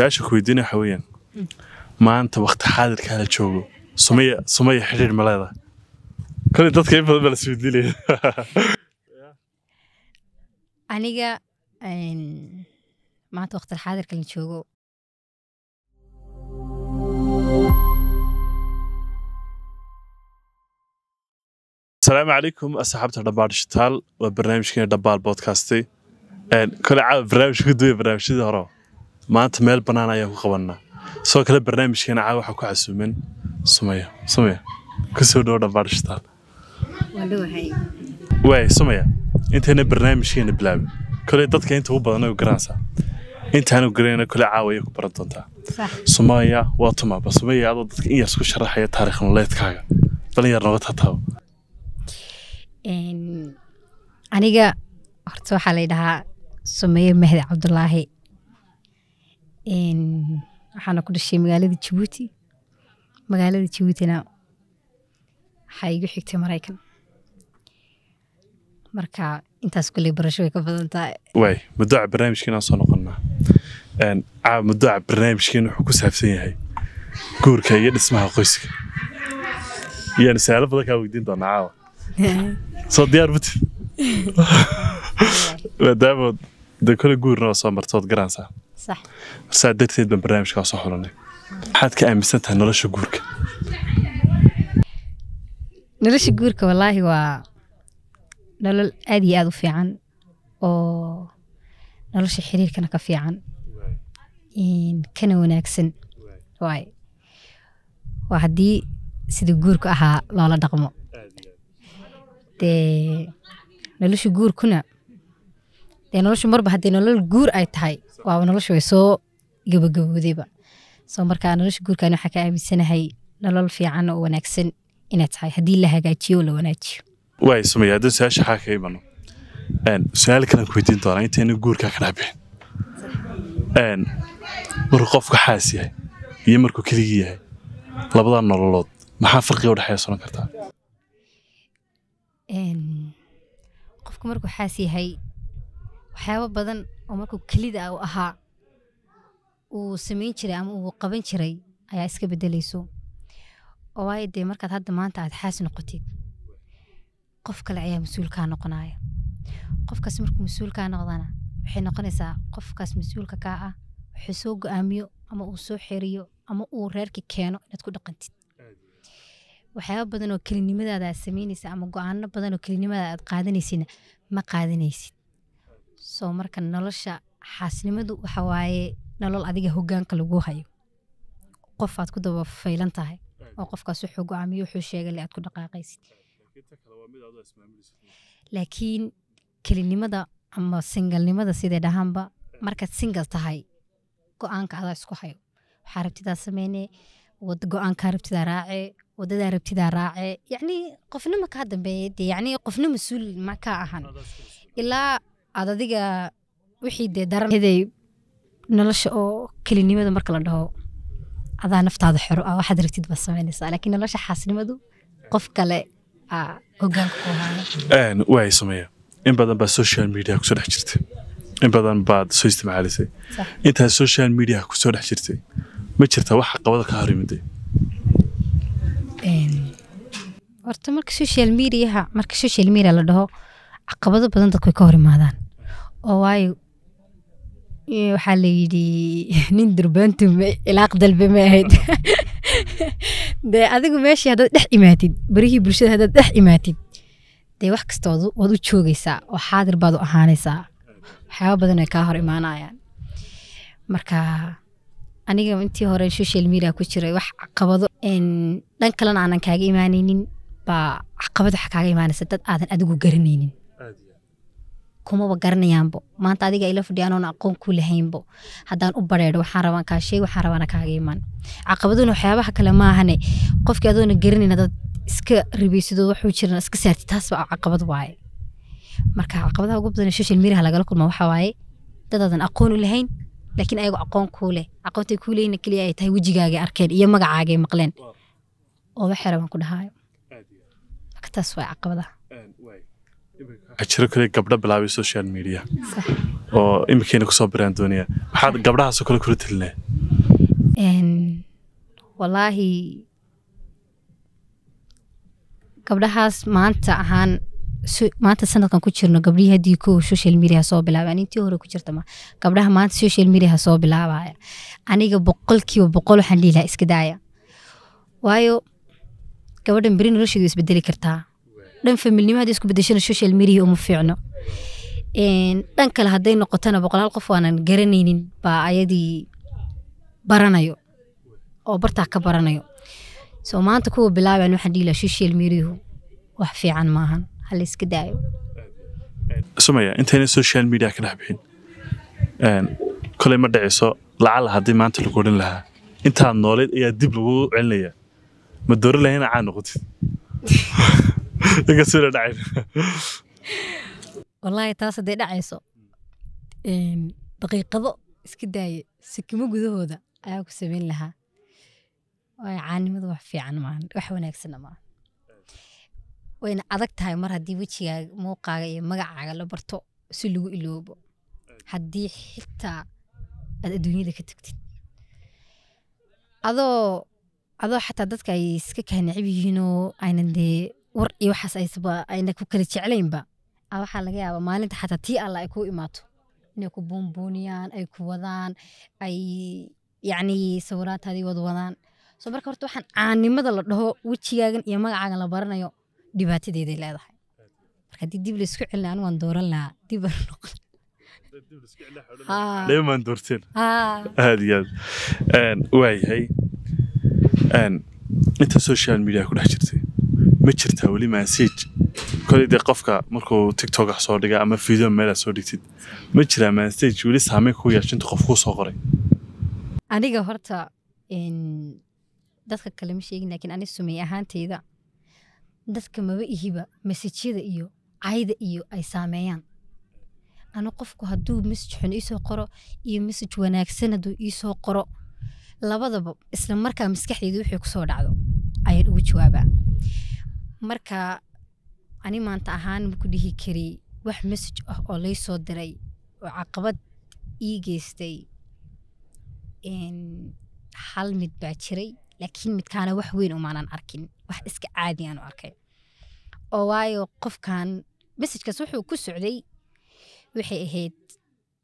su-aasha ku weydiina waxa weyaan maanta wakti xaadirkaa la joogo sumaya xidhiir ma leedaha kale dadka in badan baa las weydiinaya aniga maanta wakti xaadirka la joogo asalaamu calaykum asxaabta dhabaal dhishitaal waa barnaamijkeena dhabaal bodkastay kole caawa barnaamijka ku duwaya barnaamijyadii hore maanta meel banaan ayaan ku qabanaa soo kale barnaamijkeena caawa waxaa ku casuuman sumaya sumaya kusoo dhow dhammaan shitaal sumaya intayna barnaamijkeena bilaabin kole dadka inta ugu badan ayu garanaysaa intaanu garanayna kole caawa ayay ku baran doontaa sumaya waa tumaaba sumaya adoo dadka in yar isku sharaxaya taarikh nololeedkaaga dhalinyar noga tataabo aniga horta waxaa la yidhahaa sumeeye mahdi cabdulaahi waxaana ku dhashay magaalada jabuuti magaalada jabuutina waxaa igu xigtay maraykan marka intaas kuley barasho way ka badan tahay waay muddoca ah barnaamijka inaan soo noqonnaa muddoca ah barnaamijkeen wuxuu ku saabsan yahay guurka iyo dhismaha qoyska iyaan saalo badan kaa weydiin doonaa caawa soo diyaar muti maadaama de kole guurna waa soo martood garaansaa saa darteed baan barnaamijkaa soo xulanay maxaad ka aaminsan tahay nolosha guurka nolosha guurka wallaahi waa nolol aad iyo aad u fiican oo nolosha xiriirkana ka fiican kana wanaagsan waay waa haddii sida guurka ahaa loola dhaqmo dee nolosha guurkuna dee nolosha marba haddii nolol guur ay tahay waaba noloshu way soo gabagabowdayba soo markaa nolosha guurkan waxaa ka aaminsanahay nolol fiican oo wanaagsan inay tahay haddii la hagaajiyo oo la wanaajiyo way sumaya haddii su-aasha xaa kaga imano su-aal kalan ku weydiin doonaa intayna guurkaa ka dhexbixin markuu qofku xaas yahay iyo markuu keligii yahay labadaa nololood maxaa farqiga udhexeeya soran kartaa qofku markuu xaas yahay waxyaaba badan oo markuu kelida u ahaa uu samayn jiray ama uu qaban jiray ayaa iska bedeleyso waayo dee markaad hadda maanta aad xaas noqotid qof kale ayaa mas-uulkaa noqonaya qofkaas markuu mas-uulkaa noqdana waxay noqonaysaa qofkaas mas-uulka kaa ah wuxuu soo go-aamiyo ama uu soo xeriyo ama uu reerka keeno inaad ku dhaqantid waxyaaba badanoo kelinimadaada aad samaynaysa ama go-aano badanoo kelinimadaada aad qaadanaysidna ma qaadanaysid soo marka nolosha xaasnimadu waxa waaye nolol adiga hogaanka lagu hayo qof aad ku daba faylan tahay oo qofkaas wuxuu go-aamiyo wuxuu sheegale aad ku dhaqaaqaysid laakiin kelinimada ama singalnimada sidee dhahaanba markaad singal tahay go-aanka adaa isku hayo waxaa rabtidaa sameynee go-aankaa rabtidaa raace wadadaa rabtidaa raacee yacnii qofnima kaa dambeeya dee yacnii qofna mas ma ka ahan ilaa aad adiga wixii dee daranaday nolosha oo kelinimada marka la dhaho adaa naftaada xero ah waxaad rabtid baad samaynaysaa laakiin nolosha xaasnimadu qof kale aa hogaanka ku ahaana sameeya in badan baa social media kusoo dhex jirtay in badan baad soo isticmaalisay intaas social media kusoo dhex jirtay ma jirta waxa qabada ka horimaday horta marka social mediaha marka social media la dhaho caqabado badan dadku ka hor imaadaan oo waayo waxaa la yidhi nin durbaantu ilaaq dalbe ma ahayd dee adigu meeshii haddaad dhex imaatid barihii bulshada haddaad dhex imaatid dee wax kasta waad u joogaysaa oo xaadir baad u ahaanaysaa waxyaaba badan ay kaa hor imaanayaan marka aniga intii hore social media ku jiray wax caqabado dhan kalena aanan kaaga imaanaynin baa caqabad wax kaaga imaanaysa dad aadan adigu garanaynin kumaba garanayaanbo maanta adiga ila fadhiyaan aqoon ku lahaynbo hadaan u bareero waaaaaeewaaaaaagaimaan caqabaduna waxyaabaha kale maahane qofki adoona garanan dad iska ribaysido wuu jira iska saarti taasba caqabad waaye marka caqabadaha ugu badan social mediaha lagala kulma waxawaaye dadaadan aqoon u lahayn laakiin ayago aqoon kuu leh aqoonta kuu leyn keliya ay tahay wejigaagay arkeen iyo magacaagay maqleen oo waxyara baan ku dhahaayo marka taas waa caqabadaha jiro kale gabdho bilaabay social media oo iminkeyna kusoo biraan doonaya maxaad gabdhahaasoo kale kula telinaa walaahi gabdhahaas maanta ahaan maanta sanadkan ku jirno gabdhihii haddii ko social media soo bilaabay intii hore ku jirtama gabdhaha maanta social media soo bilaabaya aniga boqolkiiba boqol waxaan liilaha iska daaya waayo gabadhan beri nolosheedu isbedeli kartaa dhan familnimo hada isku bedeshana social mediahi uma fiicno dhan kale hadday noqotana boqolaal qof waanan garanaynin baa ayadii baranayo oo bartaa ka baranayo soo maanta kuwa bilaaban waxaan dhihi lahaa social mediahu wax fiican maahan hala iska daayo sumaya intayna social media ka dhex bixin koley ma dhiciso lacala haddii maanta lagu odhan lahaa intaad nooleed ayaa dib lagu celinayaa ma dooran lahayn caa noqotid wallaahi taas hadday dhacayso daqiiqado iska daaye sikimo gudahooda ayaa ku samayn lahaa waayo caanimadu wax fiican maahan wax wanaagsanna maahan wayna adag tahay mar haddii wejigaaga muuqaaga iyo magacaaga la barto si lagu iloobo haddii xitaa aad adduunyada ka tagtid adoo adoo xataa dadka ay iska kaanacib yihiinoo aynan dee war iyo waxaas aysaba ayna ku kala jeclaynba ah, waxaa laga yaabaa maalinta xataa tii alla ay ku imaato inay ku buunbuuniyaan ay ku wadaan ay yacni sawiraantaadii wadwadaan soo marka horta waxaan caanimada la dhaho wejigaagan iyo magacaagan la baranayo dhibaatadeeday leedahay marka haddii dib laysku celina anu waan dooran lahaa dib aan noqon leemaan doorteen aad iyo aad waayahay inta social media ku dhex jirtay ma jirtaa weli maasij koley qofka markuu tictok soo dhiga ama video meelaa soo dhigtid ma jiraa maasij weli saameyn ku yeeshinta qof kuu soo qoray aniga horta dadka kale ma sheegin lakiin ani sumey ahaanteyda dadka maba ihiba masajyada iyo cayda iyo ay saameeyaan anu qofku hadduu masij xun iisoo qoro iyo masij wanaagsan hadduu iisoo qoro labadaba isla markaa wixii kusoo dhacdo ayaan ugu jawaabaa marka ani maanta ahaan maku dhihi kari wax message ah oo lay soo diray oo caqabad ii geystay hal mid baa jiray laakiin midkaana wax weyn umaanan arkin wax iska caadi aanu arkay oo waayo qofkan mesajkaas wuxuu ku socday waxay ahayd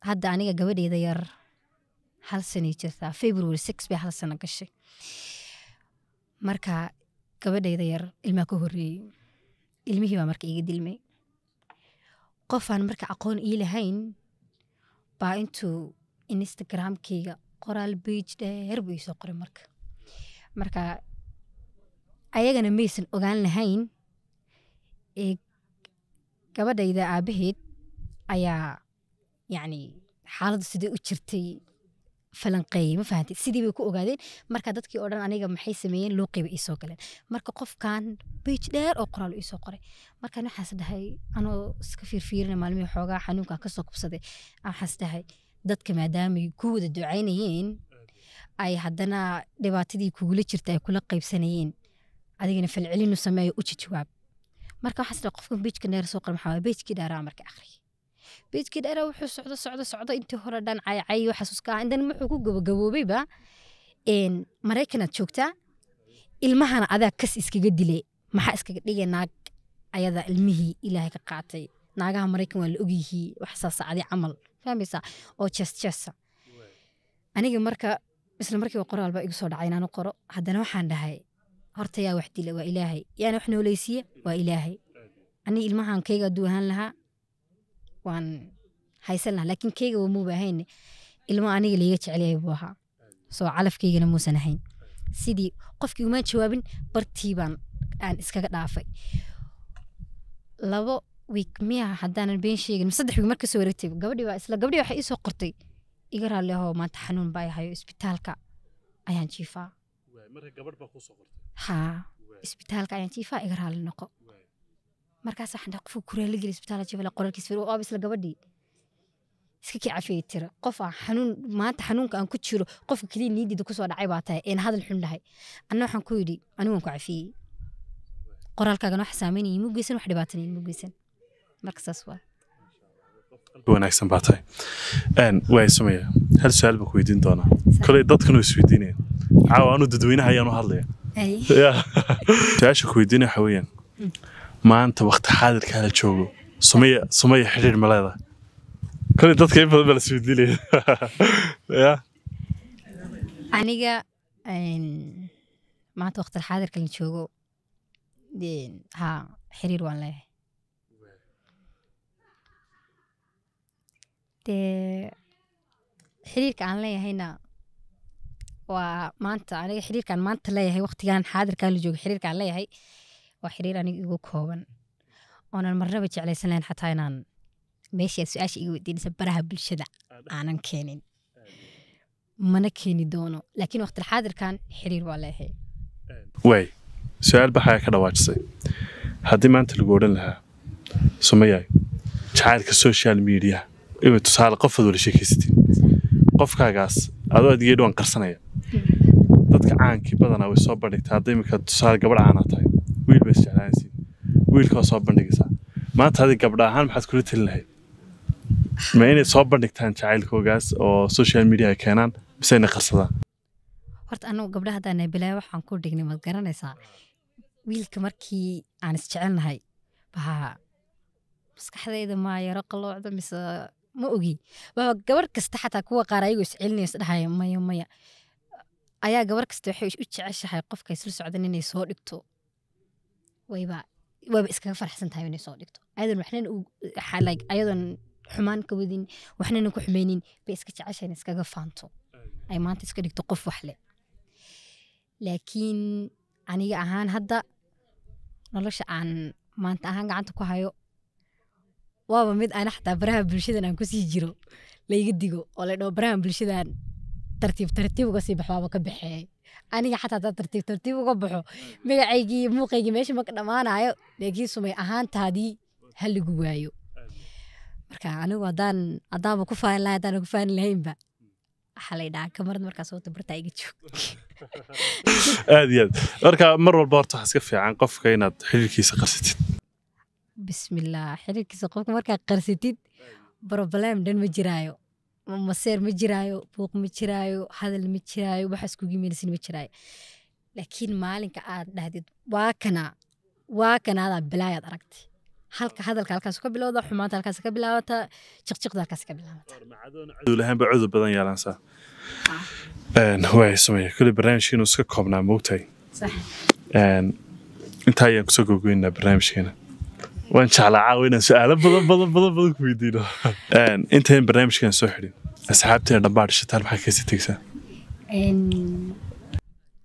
hadda aniga gabadheeda yar hal sanay jirtaa february six bay hal sano gashay marka gabadhayda yar ilmaa ka horeeyey ilmihii baa marka iga dilmay qofaan marka aqoon ii lahayn baa intuu instagramkeyga qoraal bage dheer buu iisoo qoray marka marka ayagana maysan ogaan lahayn ee gabadhayda aabbaheed ayaa yacni xaaladdu sidee u jirtay falanqeeyey ma fahamtid sidii bay ku ogaadeen marka dadkii oo dhan aniga maxay sameeyeen luuqii bay iisoo galeen marka qofkan beij dheer oo qoraal iisoo qoray markaan waxaas dhahay anoo iska fiirfiirina maalmihii xoogaa xanuunkan kasoo kubsaday waxaas dhahay dadka maadaamay ku wada ducaynayeen ay haddana dhibaatadii kugula jirta ay kula qaybsanayeen adigana falcelinu sameeyo uji jawaab marka waxaas dhahay qofkan beijka dheer soo qoray maxaa beijkii dheeraa marka akhriya beejkii dheera wuxuu socdo socdo socdo intii hore dhan caycay xasuuska indan muxuu ku gabagaboobayba maraykanaad joogtaa ilmahana adaa kas iskaga dile maxaa iskaga dhigay naag ayada ilmihii ilaahay ka qaatay naagaha maraykan waa la ogyihii wax saasacdi camal fahmaysa oo jeesjeesa aniga marka isla markiiba qoraal igu soo dhacay inaanu qoro haddana waxaan dhahay horta yaa wax dila waa ilaahay yaana wax nooleysiiye waa ilaahay anii ilmahan kayga aduu ahaan lahaa waan haysan lahaa laakiin keyga waa muuba ahayne ilmo aniga liiga jecelyay buu ahaa soo calafkaygana muusan ahayn sidii qofkii umaan jawaabin bartii baan aan iskaga dhaafay labo wiig miya haddaanan been sheegin saddex wiig markasoo wareegtay gabadhii waa isla gabadhii waxay iisoo qortay iga raalli maanta xanuun baa hayo isbitaalka ayaan jiifaa haa isbitaalka ayaan jiifaa iga raalli noqo markaas qof kuraalageli isbitaalajabala qoralkiis fir waa isla gabadhii iska kii cafiyey tira qofaa xanuun maanta xanuunka aan ku jiro qofka keliya niidida kusoo dhacay baa tahay een hadal xun dhahay anna waxaan ku yidhi anigu waan ku cafiyey qoraalkaagan wax saameynayin ma geysan wax dhibaatanayin ma geysan marka saas waa wanaagsan baa tahay waa sumaya hal su-aal baan ku weydiin doonaa koley dadkanu isweydiinayaan caawa anu dadweynaha ayaan hadlaya su-aasha ku weydiinaya waxaa weeyaan mm maanta wakti xaadirkaa la joogo sumaya xiriir ma leedahay kole dadka in badan baa lasweydiinaya ya aniga maanta wakti xaadirka la joogo ha xiriir waan leeyahay dee xiriirka aan leeyahayna waa maanta aniga xiriirkaan maanta leeyahay waktigan xaadirkaa la joogo xiriirkaan leeyahay waa xiriir aniga igu kooban oonan marnaba jeclaysan lahayn xataa inaan meeshaad su-aasha iga weydiinaysa baraha bulshada aanan keenin mana keeni doono laakiin waqtilxaadirkan xiriir waa leehay waay su-aal baxaya ka dhawaajisay haddii maanta lagu odhan lahaa sumayaay jacaylka social mediaha inuu tusaale qofaad wala sheekaysatin qofkaagaas adoo adigii dhowaan qarsanaya hmm. dadka caankii badanaa way soo bandhigtaa hadda iminka tusaale gabadh caanaa tahay isjeclaanaysid wiilkaa soo bandhigaysaa maanta adi gabdha ahaan maxaad kula telin lahayd ma inay soo bandhigtaan jacaylkoogaas oo social media ay keenaan miseyna qarsadaan horta anagu gabdhaha haddaan eebilaya waxaan ku dhignay maad garanaysaa wiilka markii aan isjecelnahay baa maskaxdayda maa yaro qaloocda mise ma ogi baa gabar kasta xataa kuwa qaar ayagoo iscelinaya isdhahaya maya maya ayaa gabar kasta waxay u jeceshahay qofka isla socdan inay soo dhigto wayba wayba iskaga faraxsan tahay inay soo dhigto ayadoon waxnan like ayadoon xumaan ka wadin waxnana ku xumaynin bay iska jeceshayn iskaga faanto ay maanta iska dhigto qof wax leh laakiin aniga ahaan hadda nolosha aan maanta ahaan gacanta ku hayo waaba mid aan xataa baraha bulshadan aan kusii jiro layga digo oo la dhao barahan bulshadan tartiib tartiib uga sii bax ka baxeeyay aniga xataa daa tartiib tartiib uga baxo hmm. magacaygii iyo muuqaygii meesha marka dhammaanaayo laakiin sumay ahaanta haddii haligu waayo marka anigu haddaan haddaanba ku faanin lahay haddaana ku faanin lahaynba aad iyo aad marka mar walba horta waxaa iska fiican qofka inaad xiriirkiisa qarsatid bismillah xiriirkiisa qofka markaa qarsatid problem dhan ma jiraayo maseer ma jiraayo buuq ma jiraayo hadal ma jiraayo waxa iskugiimeysin ma jiraayo laakiin maalinka aad dhahdid waa kana waa kanaadaa bilaayaad aragtay halka hadalka halkaas ka bilowda xumaanta halkaas ka bilaabata jiqjiqda halkaas ka bilaabataulahaanba cudur badan yaalansaa ah. waa sameeya kule barnaamijkiinu iska koobnaa moogtahay intaa ayaan kusoo gogoynaa barnaamijkeena waan jeclaa caawa inaan su-aalo badan badan badan badan ku weydiino intayn barnaamijkan soo xidhin asxaabteena dhammaan shataan maxaa kaysa tegsaa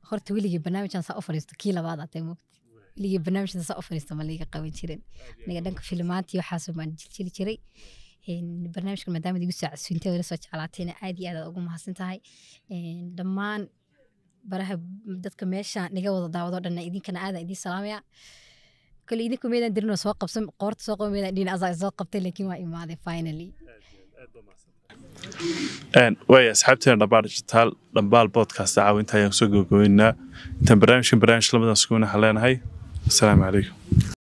horta weligii barnaamijkan saa u fadhiisto kii labaad atay moogta weligii barnaamijkan saa u fadhiisto ma laiga qaban jirin aniga dhanka filimaantii waxaasoo baan jiljili jiray barnaamijkan maadaamad igu saacadsuintay ila soo jeclaatayna aad iyo aad aad ugu mahadsan tahay dhammaan baraha dadka meeshaan iga wada daawado dhanna idinkana aadan idiin salaamaya kale idinku meedaan dirinoo soo qabsan qoorta soo qaba meedaan dhiin soo qabtay laakiin waa imaaday finally waaya asxaabteena dhambaar digitaal dhambaal boodkasta caawinta ayaan kusoo gabagabeynaa intaan barnaamijkan barnaamij lamadan suguuna waxaan leenahay calaykum